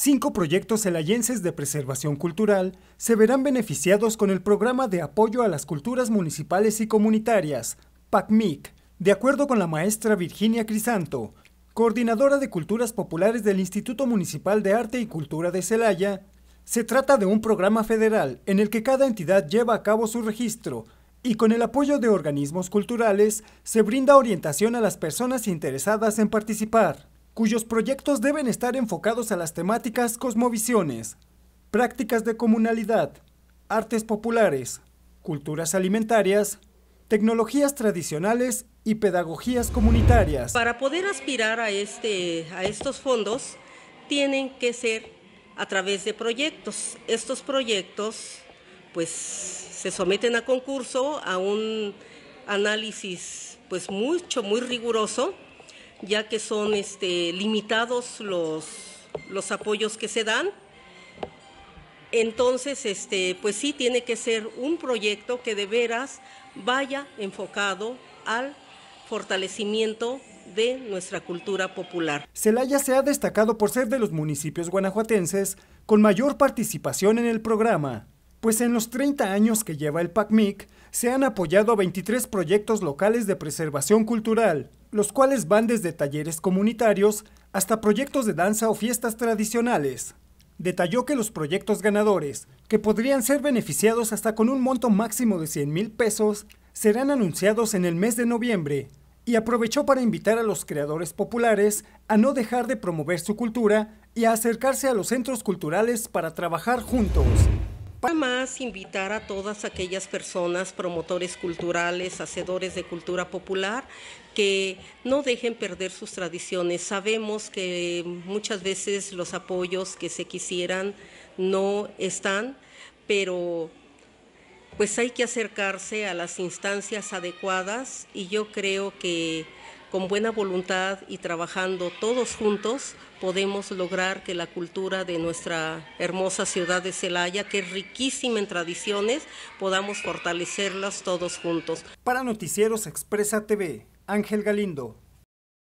Cinco proyectos celayenses de preservación cultural se verán beneficiados con el Programa de Apoyo a las Culturas Municipales y Comunitarias, PACMIC, de acuerdo con la maestra Virginia Crisanto, coordinadora de Culturas Populares del Instituto Municipal de Arte y Cultura de Celaya. Se trata de un programa federal en el que cada entidad lleva a cabo su registro y con el apoyo de organismos culturales se brinda orientación a las personas interesadas en participar cuyos proyectos deben estar enfocados a las temáticas cosmovisiones, prácticas de comunalidad, artes populares, culturas alimentarias, tecnologías tradicionales y pedagogías comunitarias. Para poder aspirar a, este, a estos fondos, tienen que ser a través de proyectos. Estos proyectos pues se someten a concurso, a un análisis pues mucho, muy riguroso, ya que son este, limitados los, los apoyos que se dan. Entonces, este, pues sí, tiene que ser un proyecto que de veras vaya enfocado al fortalecimiento de nuestra cultura popular. Celaya se ha destacado por ser de los municipios guanajuatenses con mayor participación en el programa pues en los 30 años que lleva el PACMIC se han apoyado 23 proyectos locales de preservación cultural, los cuales van desde talleres comunitarios hasta proyectos de danza o fiestas tradicionales. Detalló que los proyectos ganadores, que podrían ser beneficiados hasta con un monto máximo de 100 mil pesos, serán anunciados en el mes de noviembre, y aprovechó para invitar a los creadores populares a no dejar de promover su cultura y a acercarse a los centros culturales para trabajar juntos. Para más, invitar a todas aquellas personas, promotores culturales, hacedores de cultura popular, que no dejen perder sus tradiciones. Sabemos que muchas veces los apoyos que se quisieran no están, pero pues hay que acercarse a las instancias adecuadas y yo creo que con buena voluntad y trabajando todos juntos podemos lograr que la cultura de nuestra hermosa ciudad de Celaya, que es riquísima en tradiciones, podamos fortalecerlas todos juntos. Para Noticieros Expresa TV, Ángel Galindo.